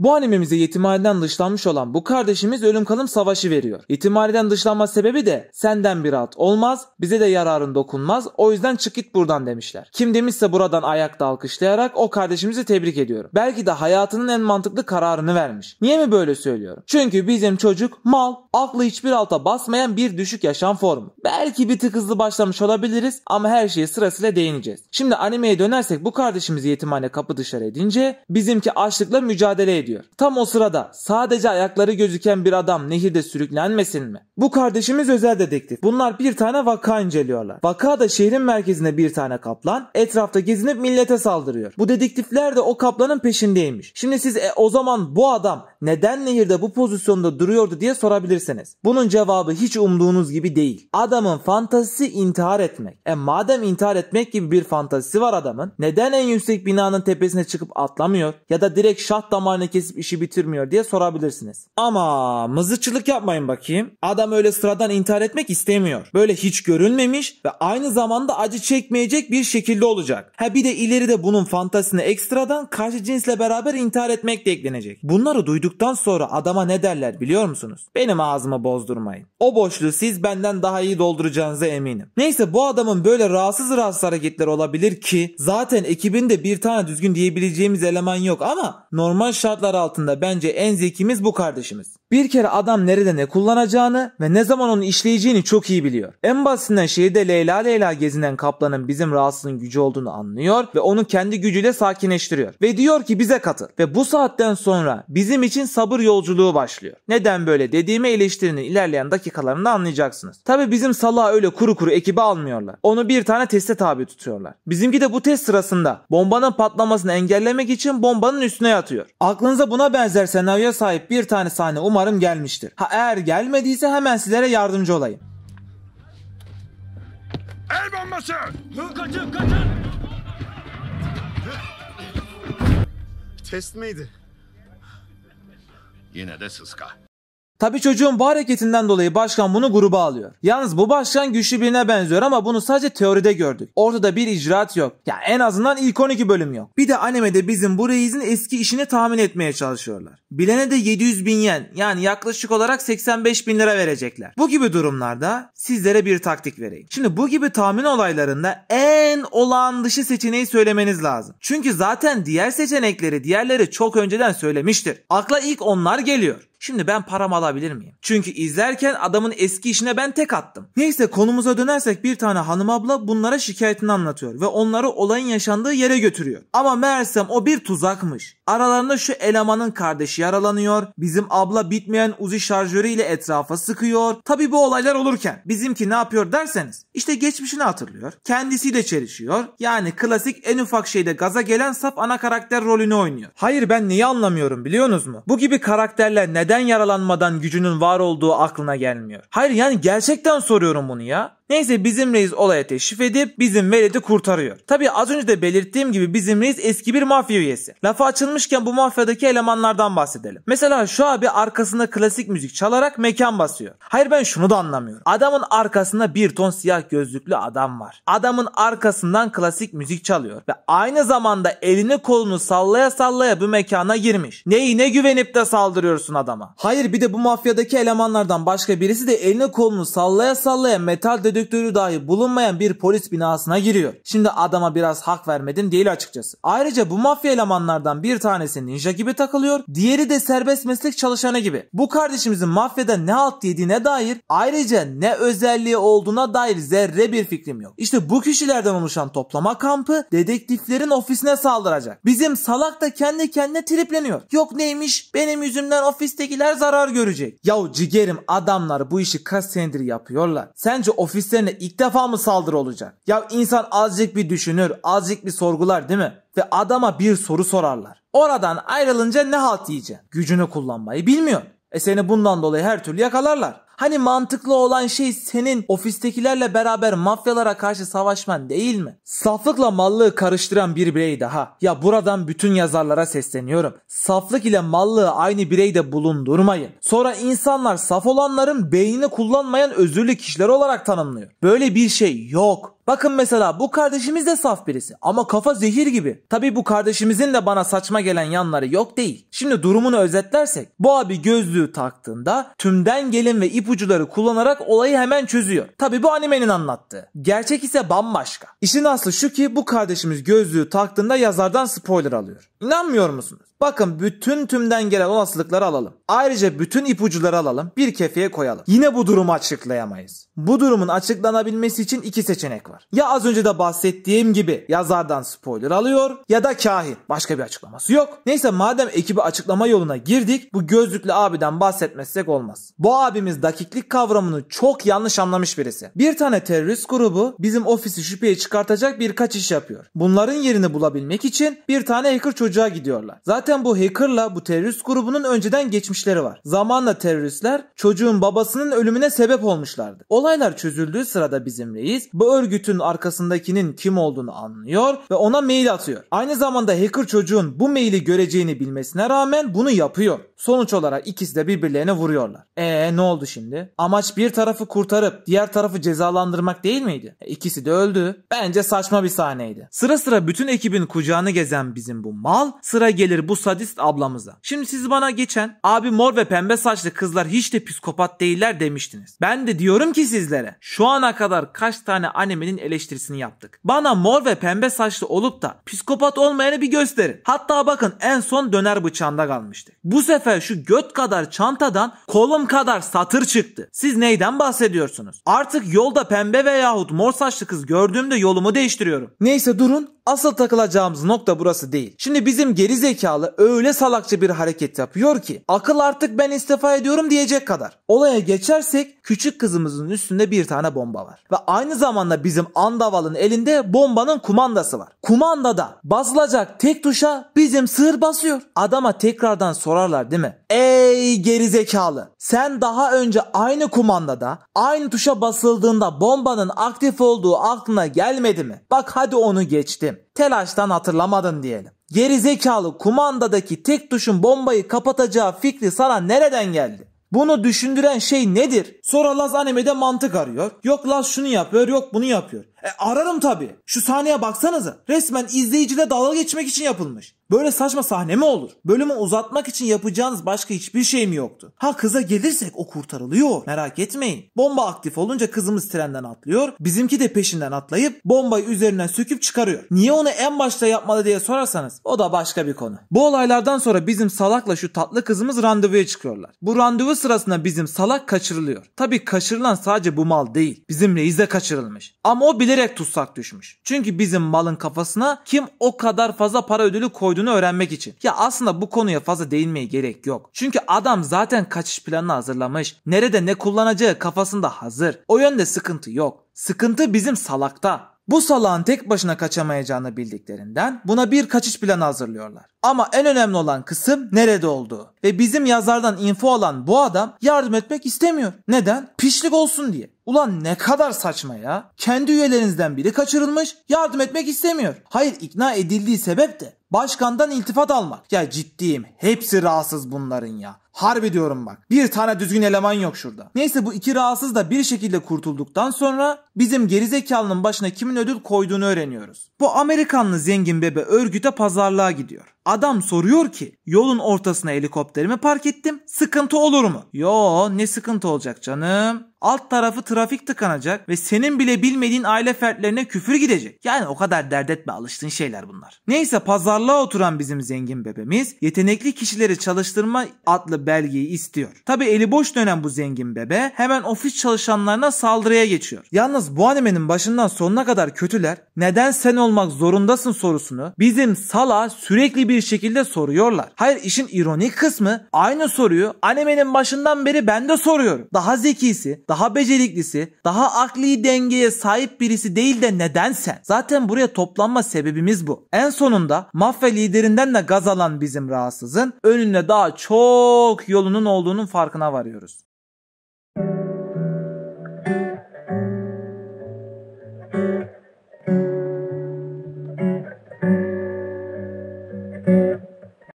Bu animemize yetimhaneden dışlanmış olan bu kardeşimiz ölüm kalım savaşı veriyor. Yetimhaneden dışlanma sebebi de senden bir alt olmaz, bize de yararın dokunmaz, o yüzden çık git buradan demişler. Kim demişse buradan ayakta alkışlayarak o kardeşimizi tebrik ediyorum. Belki de hayatının en mantıklı kararını vermiş. Niye mi böyle söylüyorum? Çünkü bizim çocuk mal, aklı hiçbir alta basmayan bir düşük yaşam formu. Belki bir tık hızlı başlamış olabiliriz ama her şeye sırasıyla değineceğiz. Şimdi animeye dönersek bu kardeşimizi yetimhane kapı dışarı edince bizimki açlıkla mücadele ediyor ediyor. Tam o sırada sadece ayakları gözüken bir adam nehirde sürüklenmesin mi? Bu kardeşimiz özel dedektif. Bunlar bir tane vaka inceliyorlar. Vaka da şehrin merkezinde bir tane kaplan etrafta gezinip millete saldırıyor. Bu dedektifler de o kaplanın peşindeymiş. Şimdi siz e, o zaman bu adam neden nehirde bu pozisyonda duruyordu diye sorabilirsiniz. Bunun cevabı hiç umduğunuz gibi değil. Adamın fantazisi intihar etmek. E madem intihar etmek gibi bir fantazisi var adamın neden en yüksek binanın tepesine çıkıp atlamıyor ya da direkt şah damarındaki kesip işi bitirmiyor diye sorabilirsiniz. Ama mızıkçılık yapmayın bakayım. Adam öyle sıradan intihar etmek istemiyor. Böyle hiç görünmemiş ve aynı zamanda acı çekmeyecek bir şekilde olacak. Ha bir de ileride bunun fantasisine ekstradan karşı cinsle beraber intihar etmek de eklenecek. Bunları duyduktan sonra adama ne derler biliyor musunuz? Benim ağzımı bozdurmayın. O boşluğu siz benden daha iyi dolduracağınıza eminim. Neyse bu adamın böyle rahatsız rahatsız hareketler olabilir ki zaten ekibinde bir tane düzgün diyebileceğimiz eleman yok ama normal şartlar nazar altında bence en zekimiz bu kardeşimiz. Bir kere adam nerede ne kullanacağını ve ne zaman onu işleyeceğini çok iyi biliyor. En basitinden şehirde Leyla Leyla gezinen kaplanın bizim rahatsızın gücü olduğunu anlıyor ve onu kendi gücüyle sakinleştiriyor. Ve diyor ki bize katıl. Ve bu saatten sonra bizim için sabır yolculuğu başlıyor. Neden böyle dediğimi eleştirinin ilerleyen dakikalarında anlayacaksınız. Tabi bizim salağı öyle kuru kuru ekibe almıyorlar. Onu bir tane teste tabi tutuyorlar. Bizimki de bu test sırasında bombanın patlamasını engellemek için bombanın üstüne yatıyor. Aklınıza buna benzer senaryoya sahip bir tane sahne umarım Umarım gelmiştir. Ha eğer gelmediyse hemen sizlere yardımcı olayım. El bombası! Kaçın kaçın! Test miydi? Yine de sıska. Tabi çocuğun bu hareketinden dolayı başkan bunu gruba alıyor. Yalnız bu başkan güçlü birine benziyor ama bunu sadece teoride gördük. Ortada bir icraat yok. Ya yani en azından ilk 12 bölüm yok. Bir de animede bizim bu reisin eski işini tahmin etmeye çalışıyorlar. Bilene de 700 bin yen yani yaklaşık olarak 85 bin lira verecekler. Bu gibi durumlarda sizlere bir taktik vereyim. Şimdi bu gibi tahmin olaylarında en olağan dışı seçeneği söylemeniz lazım. Çünkü zaten diğer seçenekleri diğerleri çok önceden söylemiştir. Akla ilk onlar geliyor. Şimdi ben param alabilir miyim? Çünkü izlerken adamın eski işine ben tek attım. Neyse konumuza dönersek bir tane hanım abla bunlara şikayetini anlatıyor ve onları olayın yaşandığı yere götürüyor. Ama meğersem o bir tuzakmış. Aralarında şu elemanın kardeşi yaralanıyor. Bizim abla bitmeyen uzi şarjörü ile etrafa sıkıyor. Tabi bu olaylar olurken bizimki ne yapıyor derseniz işte geçmişini hatırlıyor. Kendisiyle çelişiyor. Yani klasik en ufak şeyde gaza gelen saf ana karakter rolünü oynuyor. Hayır ben neyi anlamıyorum biliyorsunuz mu? Bu gibi karakterler neden yaralanmadan gücünün var olduğu aklına gelmiyor. Hayır yani gerçekten soruyorum bunu ya. Neyse bizim reis olaya teşrif edip bizim Veled'i kurtarıyor. Tabi az önce de belirttiğim gibi bizim reis eski bir mafya üyesi. Lafı açılmışken bu mafyadaki elemanlardan bahsedelim. Mesela şu abi arkasında klasik müzik çalarak mekan basıyor. Hayır ben şunu da anlamıyorum. Adamın arkasında bir ton siyah gözlüklü adam var. Adamın arkasından klasik müzik çalıyor ve aynı zamanda elini kolunu sallaya sallaya bu mekana girmiş. Neyi ne güvenip de saldırıyorsun adama? Hayır bir de bu mafyadaki elemanlardan başka birisi de elini kolunu sallaya sallaya metal dedi dedektörü dahi bulunmayan bir polis binasına giriyor. Şimdi adama biraz hak vermedim değil açıkçası. Ayrıca bu mafya elemanlardan bir tanesi ninja gibi takılıyor. Diğeri de serbest meslek çalışanı gibi. Bu kardeşimizin mafyada ne alt yediğine dair ayrıca ne özelliği olduğuna dair zerre bir fikrim yok. İşte bu kişilerden oluşan toplama kampı dedektiflerin ofisine saldıracak. Bizim salak da kendi kendine tripleniyor. Yok neymiş benim yüzümden ofistekiler zarar görecek. Yahu cigerim adamlar bu işi kaç senedir yapıyorlar. Sence ofis polislerine ilk defa mı saldırı olacak? Ya insan azıcık bir düşünür, azıcık bir sorgular değil mi? Ve adama bir soru sorarlar. Oradan ayrılınca ne halt yiyeceksin? Gücünü kullanmayı bilmiyor. E seni bundan dolayı her türlü yakalarlar. Hani mantıklı olan şey senin ofistekilerle beraber mafyalara karşı savaşman değil mi? Saflıkla mallığı karıştıran bir birey daha. Ya buradan bütün yazarlara sesleniyorum. Saflık ile mallığı aynı bireyde bulundurmayın. Sonra insanlar saf olanların beynini kullanmayan özürlü kişiler olarak tanımlıyor. Böyle bir şey yok. Bakın mesela bu kardeşimiz de saf birisi ama kafa zehir gibi. Tabii bu kardeşimizin de bana saçma gelen yanları yok değil. Şimdi durumunu özetlersek bu abi gözlüğü taktığında tümden gelin ve ipuçları kullanarak olayı hemen çözüyor. Tabii bu animenin anlattığı. Gerçek ise bambaşka. İşin aslı şu ki bu kardeşimiz gözlüğü taktığında yazardan spoiler alıyor. İnanmıyor musunuz? Bakın bütün tümden gelen olasılıkları alalım. Ayrıca bütün ipuçları alalım. Bir kefeye koyalım. Yine bu durumu açıklayamayız. Bu durumun açıklanabilmesi için iki seçenek var. Ya az önce de bahsettiğim gibi yazardan spoiler alıyor ya da kahin. Başka bir açıklaması yok. Neyse madem ekibi açıklama yoluna girdik bu gözlüklü abiden bahsetmezsek olmaz. Bu abimiz dakiklik kavramını çok yanlış anlamış birisi. Bir tane terörist grubu bizim ofisi şüpheye çıkartacak birkaç iş yapıyor. Bunların yerini bulabilmek için bir tane hacker çocuğa gidiyorlar. Zaten bu hackerla bu terörist grubunun önceden geçmişleri var. Zamanla teröristler çocuğun babasının ölümüne sebep olmuşlardı. Olay Olaylar çözüldüğü sırada bizim reis bu örgütün arkasındakinin kim olduğunu anlıyor ve ona mail atıyor. Aynı zamanda hacker çocuğun bu maili göreceğini bilmesine rağmen bunu yapıyor. Sonuç olarak ikisi de birbirlerine vuruyorlar. Ee ne oldu şimdi? Amaç bir tarafı kurtarıp diğer tarafı cezalandırmak değil miydi? E, ikisi de öldü. Bence saçma bir sahneydi. Sıra sıra bütün ekibin kucağını gezen bizim bu mal sıra gelir bu sadist ablamıza. Şimdi siz bana geçen abi mor ve pembe saçlı kızlar hiç de psikopat değiller demiştiniz. Ben de diyorum ki sizlere şu ana kadar kaç tane animenin eleştirisini yaptık. Bana mor ve pembe saçlı olup da psikopat olmayanı bir gösterin. Hatta bakın en son döner bıçağında kalmıştık. Bu sefer sefer şu göt kadar çantadan kolum kadar satır çıktı. Siz neyden bahsediyorsunuz? Artık yolda pembe veyahut mor saçlı kız gördüğümde yolumu değiştiriyorum. Neyse durun asıl takılacağımız nokta burası değil. Şimdi bizim geri zekalı öyle salakça bir hareket yapıyor ki akıl artık ben istifa ediyorum diyecek kadar. Olaya geçersek küçük kızımızın üstünde bir tane bomba var. Ve aynı zamanda bizim andavalın elinde bombanın kumandası var. Kumandada basılacak tek tuşa bizim sığır basıyor. Adama tekrardan sorarlar değil değil mi? Ey gerizekalı sen daha önce aynı kumandada aynı tuşa basıldığında bombanın aktif olduğu aklına gelmedi mi? Bak hadi onu geçtim. Telaştan hatırlamadın diyelim. Gerizekalı kumandadaki tek tuşun bombayı kapatacağı fikri sana nereden geldi? Bunu düşündüren şey nedir? Sonra Laz animede mantık arıyor. Yok Laz şunu yapıyor, yok bunu yapıyor. E ararım tabii. Şu sahneye baksanıza. Resmen izleyicide dalga geçmek için yapılmış. Böyle saçma sahne mi olur? Bölümü uzatmak için yapacağınız başka hiçbir şey mi yoktu? Ha kıza gelirsek o kurtarılıyor. Merak etmeyin. Bomba aktif olunca kızımız trenden atlıyor. Bizimki de peşinden atlayıp bombayı üzerinden söküp çıkarıyor. Niye onu en başta yapmalı diye sorarsanız o da başka bir konu. Bu olaylardan sonra bizim salakla şu tatlı kızımız randevuya çıkıyorlar. Bu randevu sırasında bizim salak kaçırılıyor. Tabii kaçırılan sadece bu mal değil. Bizim reis de kaçırılmış. Ama o bile bilerek tutsak düşmüş. Çünkü bizim malın kafasına kim o kadar fazla para ödülü koyduğunu öğrenmek için. Ya aslında bu konuya fazla değinmeye gerek yok. Çünkü adam zaten kaçış planını hazırlamış. Nerede ne kullanacağı kafasında hazır. O yönde sıkıntı yok. Sıkıntı bizim salakta. Bu salağın tek başına kaçamayacağını bildiklerinden buna bir kaçış planı hazırlıyorlar. Ama en önemli olan kısım nerede olduğu. Ve bizim yazardan info alan bu adam yardım etmek istemiyor. Neden? Pişlik olsun diye. Ulan ne kadar saçma ya. Kendi üyelerinizden biri kaçırılmış, yardım etmek istemiyor. Hayır ikna edildiği sebep de başkandan iltifat almak. Ya ciddiyim hepsi rahatsız bunların ya. Harbi diyorum bak. Bir tane düzgün eleman yok şurada. Neyse bu iki rahatsız da bir şekilde kurtulduktan sonra bizim gerizekalının başına kimin ödül koyduğunu öğreniyoruz. Bu Amerikanlı zengin bebe örgüte pazarlığa gidiyor. Adam soruyor ki yolun ortasına helikopterimi park ettim sıkıntı olur mu? Yo ne sıkıntı olacak canım. Alt tarafı trafik tıkanacak ve senin bile bilmediğin aile fertlerine küfür gidecek. Yani o kadar dert etme alıştığın şeyler bunlar. Neyse pazarlığa oturan bizim zengin bebemiz yetenekli kişileri çalıştırma adlı belgeyi istiyor. Tabi eli boş dönen bu zengin bebe hemen ofis çalışanlarına saldırıya geçiyor. Yalnız bu animenin başından sonuna kadar kötüler neden sen olmak zorundasın sorusunu bizim sala sürekli bir bir şekilde soruyorlar. Hayır işin ironik kısmı aynı soruyu animenin başından beri ben de soruyorum. Daha zekisi, daha beceriklisi, daha akli dengeye sahip birisi değil de nedensen. Zaten buraya toplanma sebebimiz bu. En sonunda mafya liderinden de gaz alan bizim rahatsızın önünde daha çok yolunun olduğunun farkına varıyoruz.